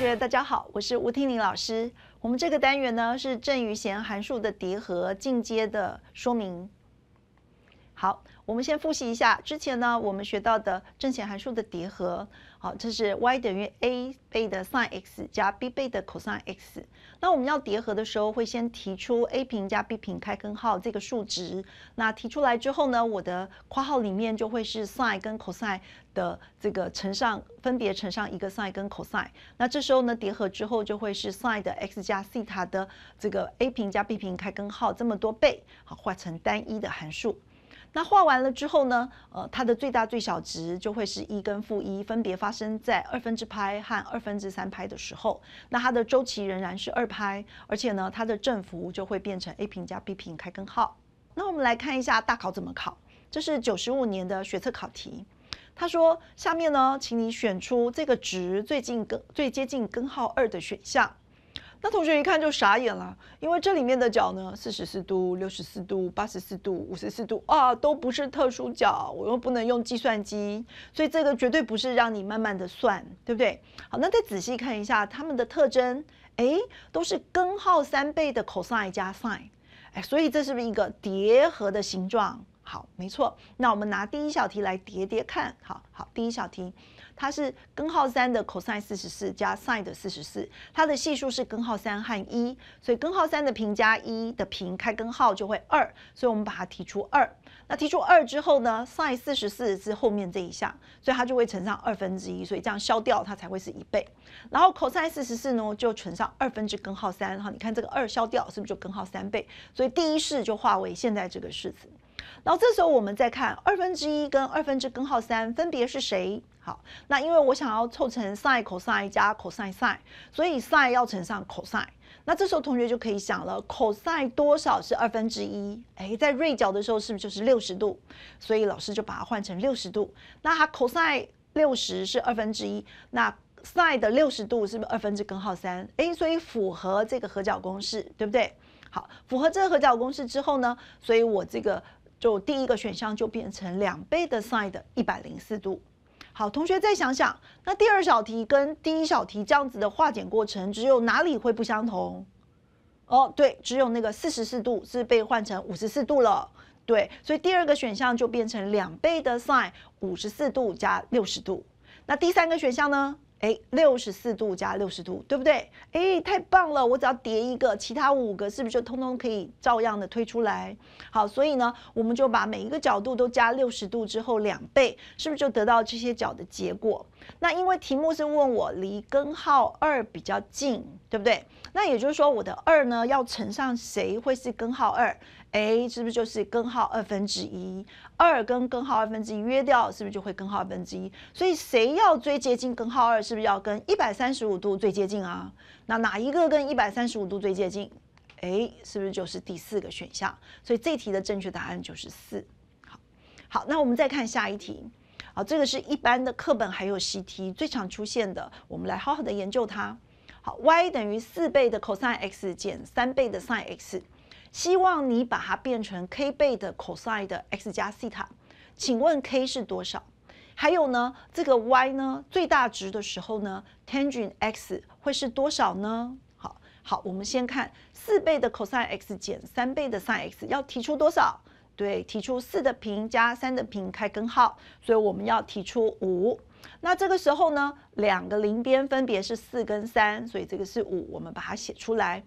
各大家好，我是吴婷婷老师。我们这个单元呢是正余弦函数的叠合进阶的说明。好，我们先复习一下之前呢，我们学到的正弦函数的叠合。好，这是 y 等于 a 倍的 sin x 加 b 倍的 cos x。那我们要叠合的时候，会先提出 a 平加 b 平开根号这个数值。那提出来之后呢，我的括号里面就会是 sin 跟 cos 的这个乘上，分别乘上一个 sin 跟 cos。那这时候呢，叠合之后就会是 sin 的 x 加 c 它的这个 a 平加 b 平开根号这么多倍，好，化成单一的函数。那画完了之后呢？呃，它的最大最小值就会是一跟负一，分别发生在二分之拍和二分之三拍的时候。那它的周期仍然是二拍，而且呢，它的振幅就会变成 a 平加 b 平开根号。那我们来看一下大考怎么考，这是九十五年的学测考题。他说：“下面呢，请你选出这个值最近跟最接近根号二的选项。”那同学一看就傻眼了，因为这里面的角呢，四十四度、六十四度、八十四度、五十四度啊，都不是特殊角，我又不能用计算机，所以这个绝对不是让你慢慢的算，对不对？好，那再仔细看一下它们的特征，哎，都是根号三倍的 cos 加 sin，e 哎，所以这是不是一个叠合的形状？好，没错。那我们拿第一小题来叠叠看。好好，第一小题，它是根号三的 cos 四十四加 sin 四十四，它的系数是根号三和一，所以根号三的平加一的平开根号就会二，所以我们把它提出二。那提出二之后呢，sin 四十四是后面这一项，所以它就会乘上二分之一，所以这样消掉它才会是一倍。然后 cos 四十四呢就乘上二分之根号三，哈，你看这个二消掉是不是就根号三倍？所以第一式就化为现在这个式子。然后这时候我们再看二分之一跟二分之根号三分别是谁？好，那因为我想要凑成 sin cos 加 cos sin，所以 sin 要乘上 cos。那这时候同学就可以想了，cos 多少是二分之一？哎，在锐角的时候是不是就是六十度？所以老师就把它换成六十度。那它 cos 六十是二分之一，那 sin 的六十度是不是二分之根号三？哎，所以符合这个合角公式，对不对？好，符合这个合角公式之后呢，所以我这个。就第一个选项就变成两倍的 sin 一百零四度。好，同学再想想，那第二小题跟第一小题这样子的化简过程，只有哪里会不相同？哦，对，只有那个四十四度是被换成五十四度了。对，所以第二个选项就变成两倍的 sin 五十四度加六十度。那第三个选项呢？哎，六十四度加六十度，对不对？哎，太棒了！我只要叠一个，其他五个是不是就通通可以照样的推出来？好，所以呢，我们就把每一个角度都加六十度之后两倍，是不是就得到这些角的结果？那因为题目是问我离根号二比较近，对不对？那也就是说，我的二呢要乘上谁会是根号二？哎，是不是就是根号二分之一？二跟根号二分之一约掉，是不是就会根号二分之一？所以谁要最接近根号二？是不是要跟一百三十五度最接近啊？那哪一个跟一百三十五度最接近？哎，是不是就是第四个选项？所以这题的正确答案就是四。好，好，那我们再看下一题。好，这个是一般的课本还有习题最常出现的，我们来好好的研究它。好，y 等于四倍的 cos x 减三倍的 sin x。希望你把它变成 k 倍的 cosine 的 x 加西塔，请问 k 是多少？还有呢，这个 y 呢最大值的时候呢，tangent x 会是多少呢？好，好，我们先看四倍的 cosine x 减三倍的 sin x 要提出多少？对，提出四的平加三的平开根号，所以我们要提出五。那这个时候呢，两个邻边分别是四跟三，所以这个是五，我们把它写出来。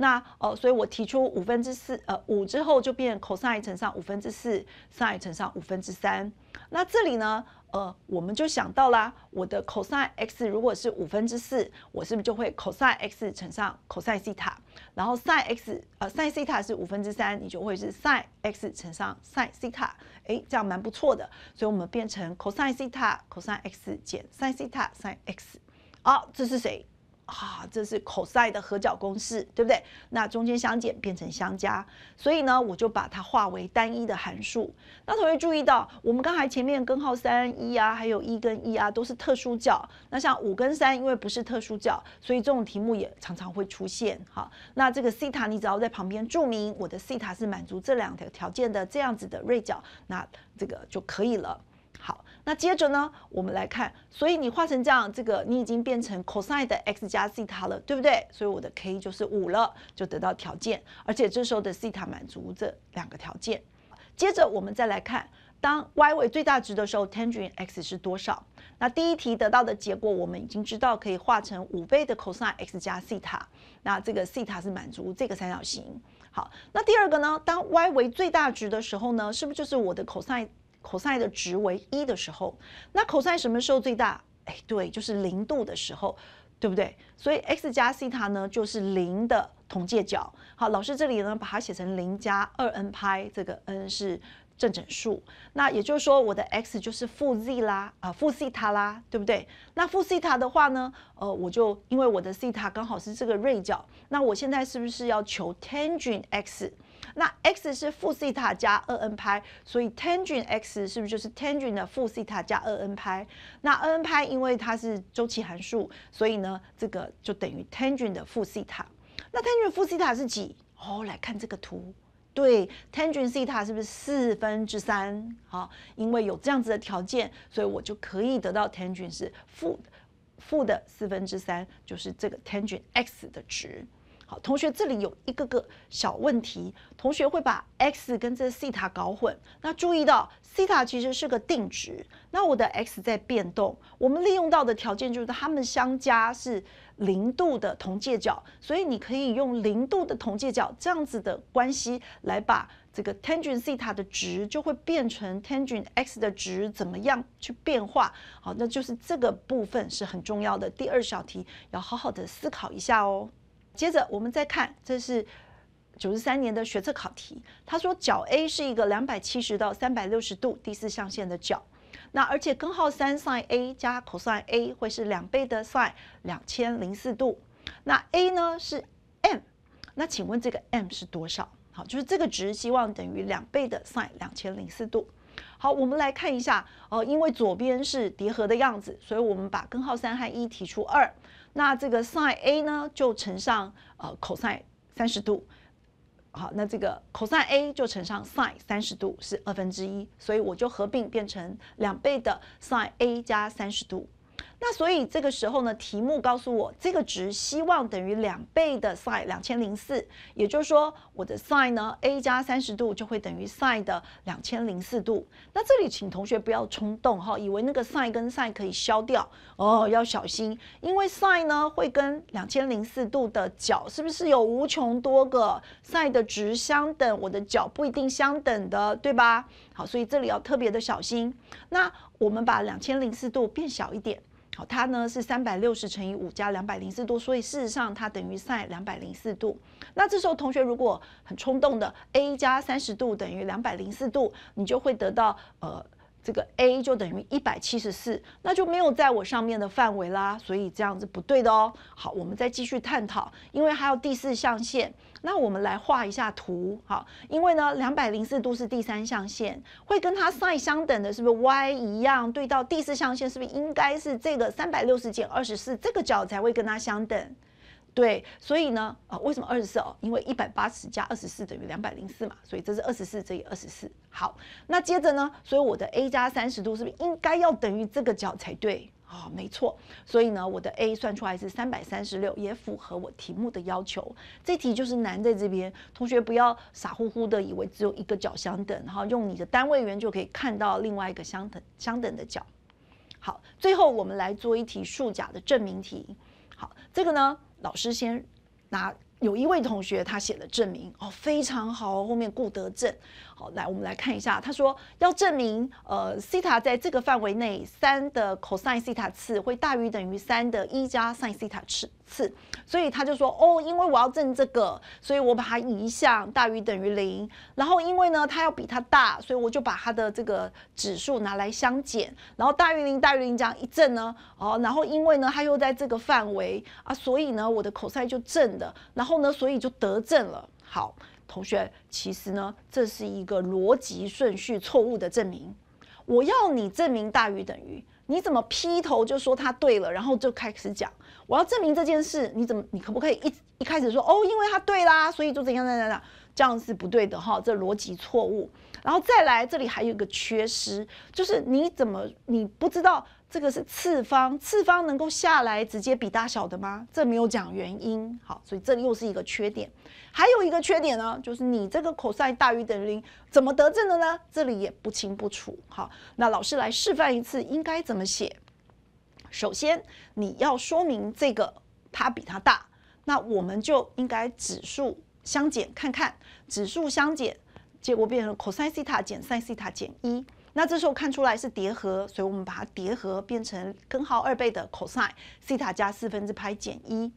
那呃，所以我提出五分之四，呃，五之后就变 cosine 乘上五分之四，sine 乘上五分之三。那这里呢，呃，我们就想到啦，我的 cosine x 如果是五分之四，我是不是就会 cosine x 乘上 cosine 西塔，然后 sine x，呃，sine 西塔是五分之三，你就会是 sine x 乘上 sine 西塔，哎，这样蛮不错的。所以我们变成 cosine 西塔 cosine x 减 sine 西塔 sine x，好，这是谁？啊，这是 c o s 的合角公式，对不对？那中间相减变成相加，所以呢，我就把它化为单一的函数。那同学注意到，我们刚才前面根号三一啊，还有一跟一啊，都是特殊角。那像五跟三，因为不是特殊角，所以这种题目也常常会出现。哈，那这个西塔，你只要在旁边注明我的西塔是满足这两条条件的这样子的锐角，那这个就可以了。好，那接着呢，我们来看，所以你画成这样，这个你已经变成 cos i n e 的 x 加西塔了，对不对？所以我的 k 就是五了，就得到条件，而且这时候的西塔满足这两个条件。接着我们再来看，当 y 为最大值的时候，tangent x 是多少？那第一题得到的结果我们已经知道，可以画成五倍的 cos i n e x 加西塔，那这个西塔是满足这个三角形。好，那第二个呢？当 y 为最大值的时候呢，是不是就是我的 cos？i n e cosine 的值为一的时候，那 cosine 什么时候最大？哎，对，就是零度的时候，对不对？所以 x 加西塔呢，就是零的同界角。好，老师这里呢，把它写成零加二 n 派，这个 n 是正整数。那也就是说，我的 x 就是负 z 啦，啊，负西塔啦，对不对？那负西塔的话呢，呃，我就因为我的西塔刚好是这个锐角，那我现在是不是要求 tangent x？那 x 是负西塔加二 n 派，所以 tangent x 是不是就是 tangent 的负西塔加二 n 派？那二 n 派因为它是周期函数，所以呢，这个就等于 tangent 的负西塔。那 tangent 负西塔是几？哦，来看这个图。对，tangent 西塔是不是四分之三？好，因为有这样子的条件，所以我就可以得到 tangent 是负负的四分之三，就是这个 tangent x 的值。好，同学，这里有一个个小问题，同学会把 x 跟这个西塔搞混。那注意到西塔其实是个定值，那我的 x 在变动。我们利用到的条件就是它们相加是零度的同界角，所以你可以用零度的同界角这样子的关系来把这个 tangent 西塔的值就会变成 tangent x 的值怎么样去变化？好，那就是这个部分是很重要的。第二小题，要好好的思考一下哦。接着我们再看，这是九十三年的学测考题。他说角 A 是一个两百七十到三百六十度第四象限的角，那而且根号三 sin A 加 cos A 会是两倍的 sin 两千零四度。那 A 呢是 m，那请问这个 m 是多少？好，就是这个值希望等于两倍的 sin 两千零四度。好，我们来看一下哦，因为左边是叠合的样子，所以我们把根号三和一提出二，那这个 sine A 呢就乘上呃 cosine 三十度，好，那这个 cosine A 就乘上 sine 三十度是二分之一，所以我就合并变成两倍的 sine A 加三十度。那所以这个时候呢，题目告诉我这个值希望等于两倍的 sin 两千零四，也就是说我的 sin 呢 a 加三十度就会等于 sin 的两千零四度。那这里请同学不要冲动哈，以为那个 sin 跟 sin 可以消掉哦，要小心，因为 sin 呢会跟两千零四度的角是不是有无穷多个 sin 的值相等，我的角不一定相等的，对吧？好，所以这里要特别的小心。那我们把两千零四度变小一点。它呢是三百六十乘以五加两百零四度，所以事实上它等于 sin 两百零四度。那这时候同学如果很冲动的 a 加三十度等于两百零四度，你就会得到呃。这个 a 就等于一百七十四，那就没有在我上面的范围啦，所以这样子不对的哦。好，我们再继续探讨，因为还有第四象限，那我们来画一下图，好，因为呢两百零四度是第三象限，会跟它 sine 相等的，是不是 y 一样？对到第四象限，是不是应该是这个三百六十减二十四这个角才会跟它相等？对，所以呢，啊，为什么二十四？哦，因为一百八十加二十四等于两百零四嘛，所以这是二十四，乘以二十四。好，那接着呢，所以我的 a 加三十度是不是应该要等于这个角才对？啊，没错。所以呢，我的 a 算出来是三百三十六，也符合我题目的要求。这题就是难在这边，同学不要傻乎乎的以为只有一个角相等，然后用你的单位圆就可以看到另外一个相等相等的角。好，最后我们来做一题数假的证明题。好，这个呢？老师先拿。有一位同学他写了证明哦，非常好。后面顾得正，好来我们来看一下。他说要证明呃西塔在这个范围内，三的 cosine 西塔次会大于等于三的一加 sine 西塔次次。所以他就说哦，因为我要证这个，所以我把它移向大于等于零。然后因为呢它要比它大，所以我就把它的这个指数拿来相减，然后大于零大于零这样一证呢，哦，然后因为呢它又在这个范围啊，所以呢我的 cosine 就正的，然后。后呢？所以就得证了。好，同学，其实呢，这是一个逻辑顺序错误的证明。我要你证明大于等于，你怎么劈头就说他对了，然后就开始讲我要证明这件事，你怎么你可不可以一一开始说哦，因为他对啦，所以就怎样怎样怎样？这样是不对的哈，这逻辑错误。然后再来，这里还有一个缺失，就是你怎么你不知道。这个是次方，次方能够下来直接比大小的吗？这没有讲原因，好，所以这里又是一个缺点。还有一个缺点呢，就是你这个 cos 大于等于零怎么得证的呢？这里也不清不楚。好，那老师来示范一次应该怎么写。首先你要说明这个它比它大，那我们就应该指数相减看看，指数相减结果变成 cos 西塔减 sin 西塔减一。那这时候看出来是叠合，所以我们把它叠合变成根号二倍的 cosine 西塔加四分之派减一。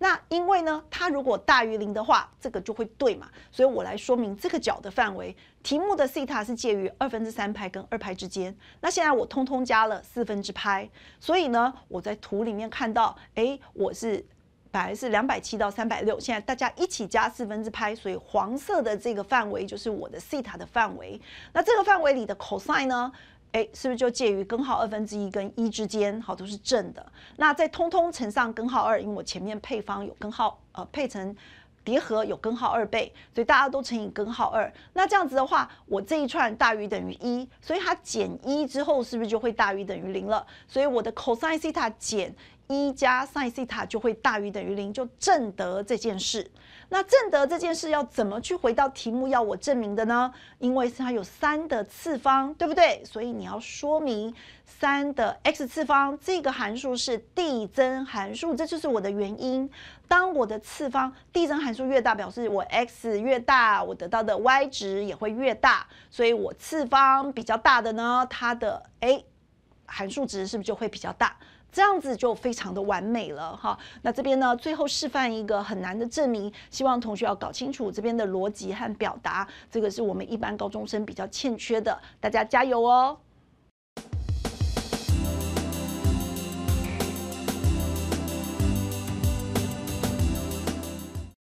那因为呢，它如果大于零的话，这个就会对嘛。所以我来说明这个角的范围。题目的西塔是介于二分之三派跟二派之间。那现在我通通加了四分之派，所以呢，我在图里面看到，哎，我是。本来是两百七到三百六，现在大家一起加四分之拍，所以黄色的这个范围就是我的西塔的范围。那这个范围里的 cosine 呢？哎，是不是就介于根号二分之一跟一之间？好，都是正的。那再通通乘上根号二，因为我前面配方有根号，呃，配成叠合有根号二倍，所以大家都乘以根号二。那这样子的话，我这一串大于等于一，所以它减一之后是不是就会大于等于零了？所以我的 cosine 西塔减。一加 sin 西塔就会大于等于零，就证得这件事。那证得这件事要怎么去回到题目要我证明的呢？因为它有三的次方，对不对？所以你要说明三的 x 次方这个函数是递增函数，这就是我的原因。当我的次方递增函数越大，表示我 x 越大，我得到的 y 值也会越大。所以我次方比较大的呢，它的哎函数值是不是就会比较大？这样子就非常的完美了哈。那这边呢，最后示范一个很难的证明，希望同学要搞清楚这边的逻辑和表达，这个是我们一般高中生比较欠缺的，大家加油哦。